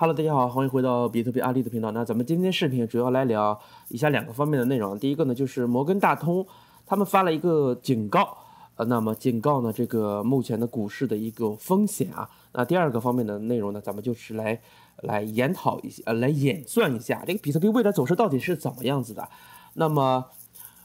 Hello，大家好，欢迎回到比特币阿例的频道。那咱们今天视频主要来聊以下两个方面的内容。第一个呢，就是摩根大通他们发了一个警告，呃，那么警告呢，这个目前的股市的一个风险啊。那第二个方面的内容呢，咱们就是来来研讨一下，呃，来演算一下这个比特币未来走势到底是怎么样子的。那么，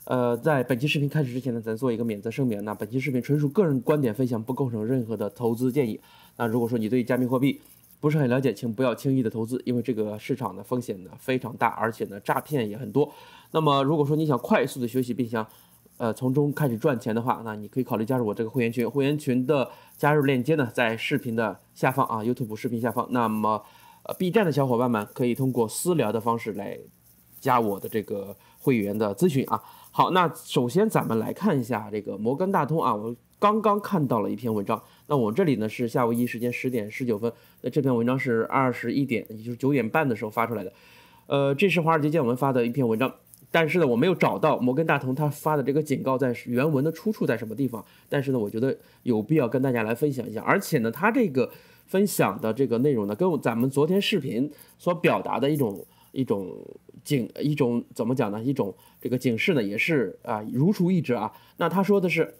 呃，在本期视频开始之前呢，咱做一个免责声明。那本期视频纯属个人观点分享，不构成任何的投资建议。那如果说你对加密货币，不是很了解，请不要轻易的投资，因为这个市场的风险呢非常大，而且呢诈骗也很多。那么如果说你想快速的学习，并想，呃从中开始赚钱的话，那你可以考虑加入我这个会员群。会员群的加入链接呢在视频的下方啊，YouTube 视频下方。那么，呃 B 站的小伙伴们可以通过私聊的方式来加我的这个会员的咨询啊。好，那首先咱们来看一下这个摩根大通啊，我。刚刚看到了一篇文章，那我这里呢是下午一时间十点十九分，那这篇文章是二十一点，也就是九点半的时候发出来的，呃，这是华尔街见闻发的一篇文章，但是呢，我没有找到摩根大通他发的这个警告在原文的出处在什么地方，但是呢，我觉得有必要跟大家来分享一下，而且呢，他这个分享的这个内容呢，跟咱们昨天视频所表达的一种一种警，一种怎么讲呢？一种这个警示呢，也是啊如出一辙啊。那他说的是。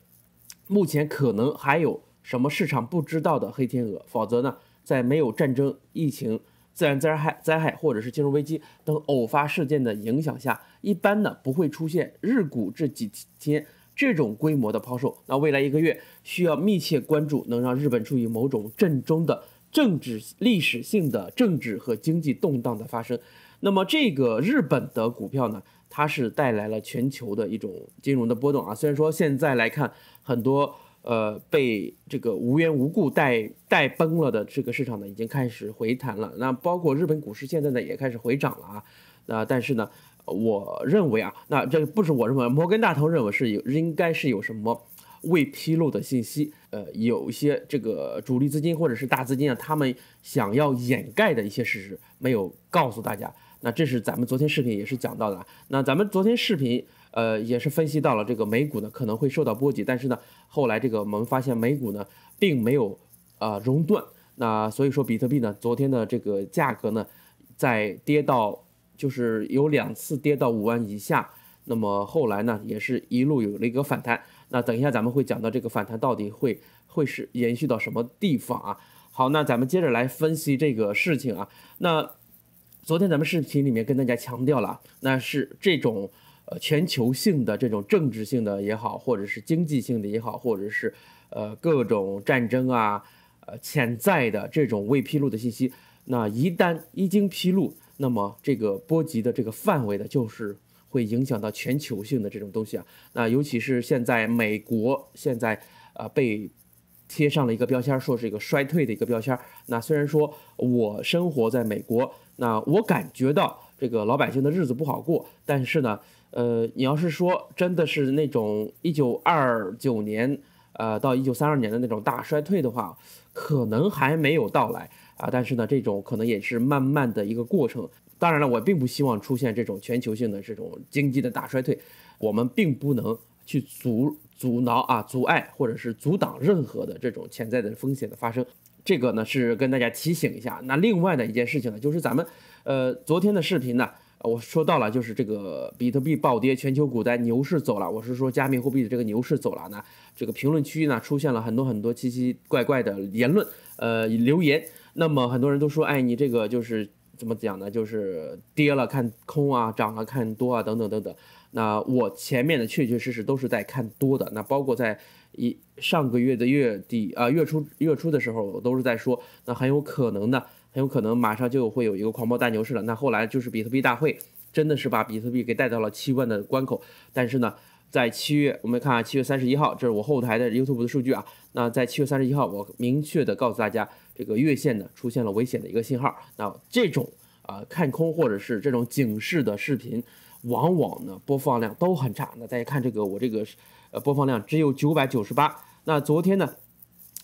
目前可能还有什么市场不知道的黑天鹅？否则呢，在没有战争、疫情、自然灾害、灾害或者是金融危机等偶发事件的影响下，一般呢不会出现日股这几天这种规模的抛售。那未来一个月需要密切关注能让日本处于某种阵中的政治历史性的政治和经济动荡的发生。那么这个日本的股票呢？它是带来了全球的一种金融的波动啊，虽然说现在来看，很多呃被这个无缘无故带带崩了的这个市场呢，已经开始回弹了。那包括日本股市现在呢也开始回涨了啊。那但是呢，我认为啊，那这不是我认为，摩根大通认为是有应该是有什么未披露的信息，呃，有一些这个主力资金或者是大资金啊，他们想要掩盖的一些事实没有告诉大家。那这是咱们昨天视频也是讲到的，那咱们昨天视频，呃，也是分析到了这个美股呢可能会受到波及，但是呢，后来这个我们发现美股呢并没有，呃，熔断，那所以说比特币呢昨天的这个价格呢，在跌到就是有两次跌到五万以下，那么后来呢也是一路有了一个反弹，那等一下咱们会讲到这个反弹到底会会是延续到什么地方啊？好，那咱们接着来分析这个事情啊，那。昨天咱们视频里面跟大家强调了，那是这种呃全球性的这种政治性的也好，或者是经济性的也好，或者是呃各种战争啊，呃潜在的这种未披露的信息，那一旦一经披露，那么这个波及的这个范围的，就是会影响到全球性的这种东西啊，那尤其是现在美国现在啊被。贴上了一个标签，说是一个衰退的一个标签。那虽然说我生活在美国，那我感觉到这个老百姓的日子不好过。但是呢，呃，你要是说真的是那种一九二九年，呃，到一九三二年的那种大衰退的话，可能还没有到来啊。但是呢，这种可能也是慢慢的一个过程。当然了，我并不希望出现这种全球性的这种经济的大衰退，我们并不能。去阻阻挠啊，阻碍或者是阻挡任何的这种潜在的风险的发生，这个呢是跟大家提醒一下。那另外的一件事情呢，就是咱们呃昨天的视频呢，我说到了就是这个比特币暴跌，全球股灾牛市走了，我是说加密货币的这个牛市走了。呢。这个评论区呢出现了很多很多奇奇怪怪的言论呃留言，那么很多人都说，哎你这个就是怎么讲呢？就是跌了看空啊，涨了看多啊，等等等等。那我前面的确确实实都是在看多的，那包括在一上个月的月底啊月初月初的时候，我都是在说，那很有可能呢，很有可能马上就会有一个狂暴大牛市了。那后来就是比特币大会，真的是把比特币给带到了七万的关口。但是呢，在七月，我们看啊，七月三十一号，这是我后台的 YouTube 的数据啊。那在七月三十一号，我明确的告诉大家，这个月线呢出现了危险的一个信号。那这种啊看空或者是这种警示的视频。往往呢播放量都很差。那大家看这个，我这个呃播放量只有九百九十八。那昨天呢，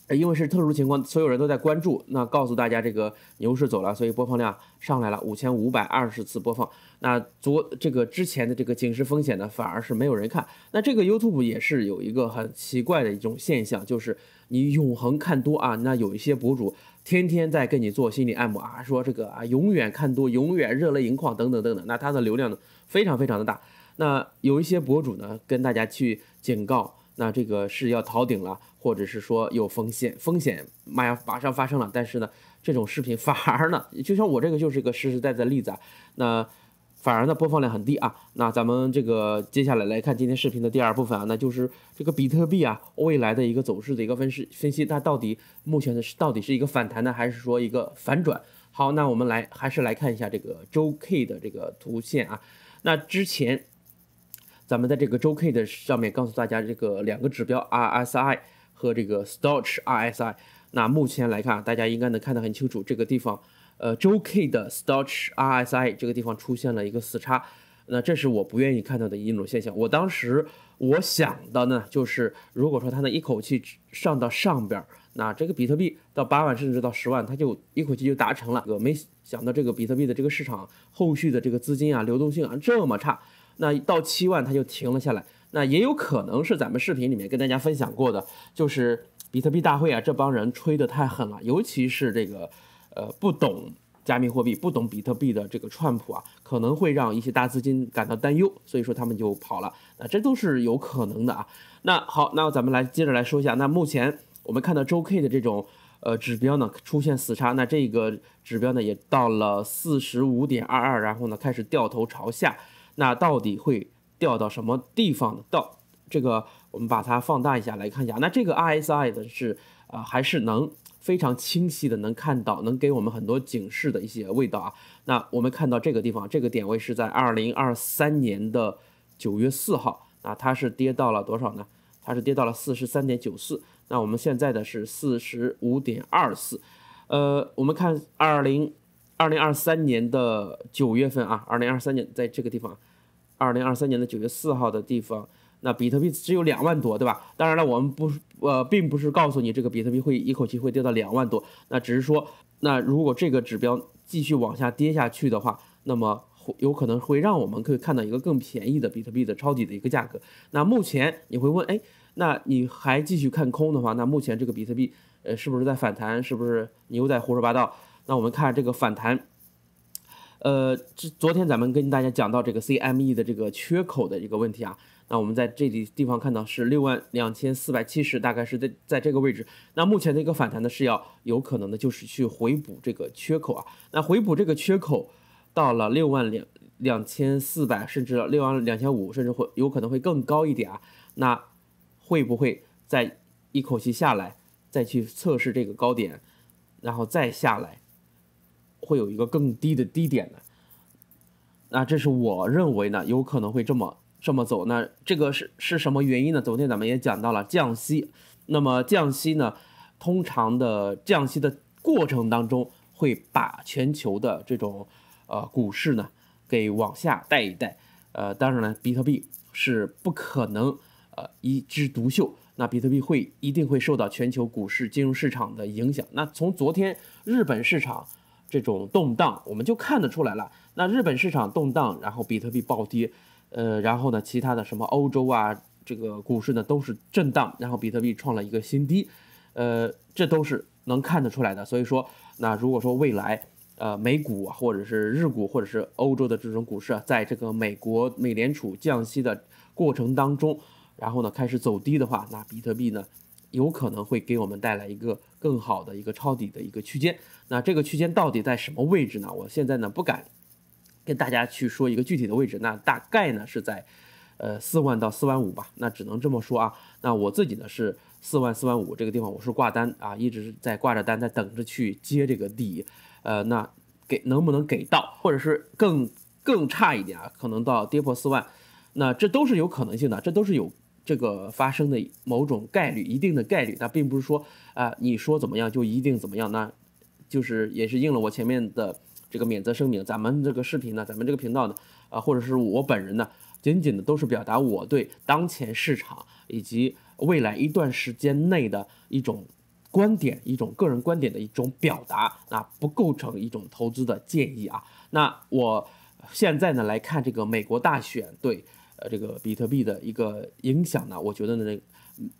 因为是特殊情况，所有人都在关注。那告诉大家，这个牛市走了，所以播放量上来了五千五百二十次播放。那昨这个之前的这个警示风险呢，反而是没有人看。那这个 YouTube 也是有一个很奇怪的一种现象，就是你永恒看多啊。那有一些博主。天天在跟你做心理按摩啊，说这个啊永远看多，永远热泪盈眶等等等等。那他的流量呢非常非常的大。那有一些博主呢跟大家去警告，那这个是要逃顶了，或者是说有风险，风险马呀马上发生了。但是呢，这种视频反而呢，就像我这个就是一个实实在在的例子啊。那。反而呢，播放量很低啊。那咱们这个接下来来看今天视频的第二部分啊，那就是这个比特币啊未来的一个走势的一个分析分析，它到底目前的是到底是一个反弹呢，还是说一个反转？好，那我们来还是来看一下这个周 K 的这个图线啊。那之前咱们在这个周 K 的上面告诉大家这个两个指标 RSI 和这个 Stoch RSI。那目前来看，大家应该能看得很清楚这个地方。呃，周 K 的 Stoch RSI 这个地方出现了一个死叉，那这是我不愿意看到的一种现象。我当时我想的呢，就是如果说它能一口气上到上边，那这个比特币到八万甚至到十万，它就一口气就达成了。我没想到这个比特币的这个市场后续的这个资金啊、流动性啊这么差，那到七万它就停了下来。那也有可能是咱们视频里面跟大家分享过的，就是比特币大会啊，这帮人吹得太狠了，尤其是这个。呃，不懂加密货币、不懂比特币的这个川普啊，可能会让一些大资金感到担忧，所以说他们就跑了。那这都是有可能的啊。那好，那咱们来接着来说一下。那目前我们看到周 K 的这种呃指标呢出现死叉，那这个指标呢也到了四十五点二二，然后呢开始掉头朝下。那到底会掉到什么地方呢？到这个我们把它放大一下来看一下。那这个 RSI 的是。啊，还是能非常清晰的能看到，能给我们很多警示的一些味道啊。那我们看到这个地方，这个点位是在二零二三年的九月四号，啊，它是跌到了多少呢？它是跌到了四十三点九四。那我们现在的是四十五点二四，呃，我们看二零二零二三年的九月份啊，二零二三年在这个地方，二零二三年的九月四号的地方。那比特币只有两万多，对吧？当然了，我们不呃，并不是告诉你这个比特币会一口气会跌到两万多，那只是说，那如果这个指标继续往下跌下去的话，那么有可能会让我们可以看到一个更便宜的比特币的抄底的一个价格。那目前你会问，哎，那你还继续看空的话，那目前这个比特币呃是不是在反弹？是不是你又在胡说八道？那我们看这个反弹，呃，这昨天咱们跟大家讲到这个 CME 的这个缺口的一个问题啊。那我们在这里地方看到是六万两千四百七十，大概是在在这个位置。那目前的一个反弹呢，是要有可能的，就是去回补这个缺口啊。那回补这个缺口到了六万两两千四百，甚至六万两千五，甚至会有可能会更高一点啊。那会不会再一口气下来，再去测试这个高点，然后再下来，会有一个更低的低点呢？那这是我认为呢，有可能会这么。这么走，那这个是是什么原因呢？昨天咱们也讲到了降息，那么降息呢，通常的降息的过程当中，会把全球的这种呃股市呢给往下带一带，呃，当然了，比特币是不可能呃一枝独秀，那比特币会一定会受到全球股市、金融市场的影响。那从昨天日本市场这种动荡，我们就看得出来了，那日本市场动荡，然后比特币暴跌。呃，然后呢，其他的什么欧洲啊，这个股市呢都是震荡，然后比特币创了一个新低，呃，这都是能看得出来的。所以说，那如果说未来，呃，美股啊，或者是日股或者是欧洲的这种股市，啊，在这个美国美联储降息的过程当中，然后呢开始走低的话，那比特币呢有可能会给我们带来一个更好的一个抄底的一个区间。那这个区间到底在什么位置呢？我现在呢不敢。跟大家去说一个具体的位置，那大概呢是在，呃四万到四万五吧，那只能这么说啊。那我自己呢是四万四万五这个地方我是挂单啊，一直在挂着单在等着去接这个底，呃那给能不能给到，或者是更更差一点，可能到跌破四万，那这都是有可能性的，这都是有这个发生的某种概率，一定的概率，那并不是说啊你说怎么样就一定怎么样，那就是也是应了我前面的。这个免责声明，咱们这个视频呢，咱们这个频道呢，呃，或者是我本人呢，仅仅的都是表达我对当前市场以及未来一段时间内的一种观点，一种个人观点的一种表达，那不构成一种投资的建议啊。那我现在呢来看这个美国大选对呃这个比特币的一个影响呢，我觉得呢，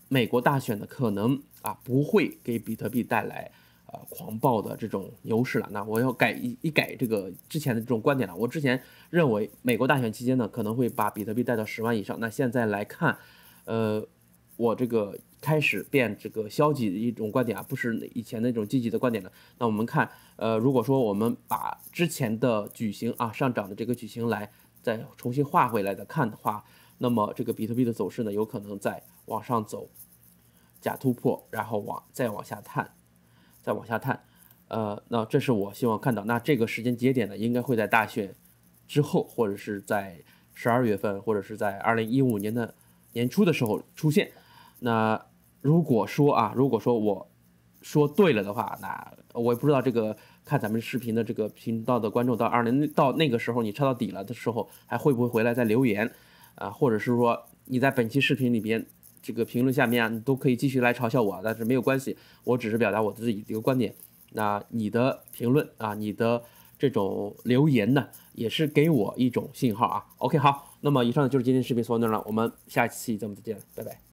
美国大选的可能啊不会给比特币带来。呃，狂暴的这种牛市了，那我要改一改这个之前的这种观点了。我之前认为美国大选期间呢，可能会把比特币带到十万以上。那现在来看，呃，我这个开始变这个消极的一种观点啊，不是以前那种积极的观点了。那我们看，呃，如果说我们把之前的矩形啊上涨的这个矩形来再重新画回来的看的话，那么这个比特币的走势呢，有可能在往上走，假突破，然后往再往下探。再往下探，呃，那这是我希望看到。那这个时间节点呢，应该会在大选之后，或者是在十二月份，或者是在二零一五年的年初的时候出现。那如果说啊，如果说我说对了的话，那我也不知道这个看咱们视频的这个频道的观众，到二零到那个时候你抄到底了的时候，还会不会回来再留言啊？或者是说你在本期视频里边？这个评论下面啊，你都可以继续来嘲笑我，但是没有关系，我只是表达我自己的一个观点。那你的评论啊，你的这种留言呢，也是给我一种信号啊。OK，好，那么以上就是今天视频到这了，我们下期节目再见，拜拜。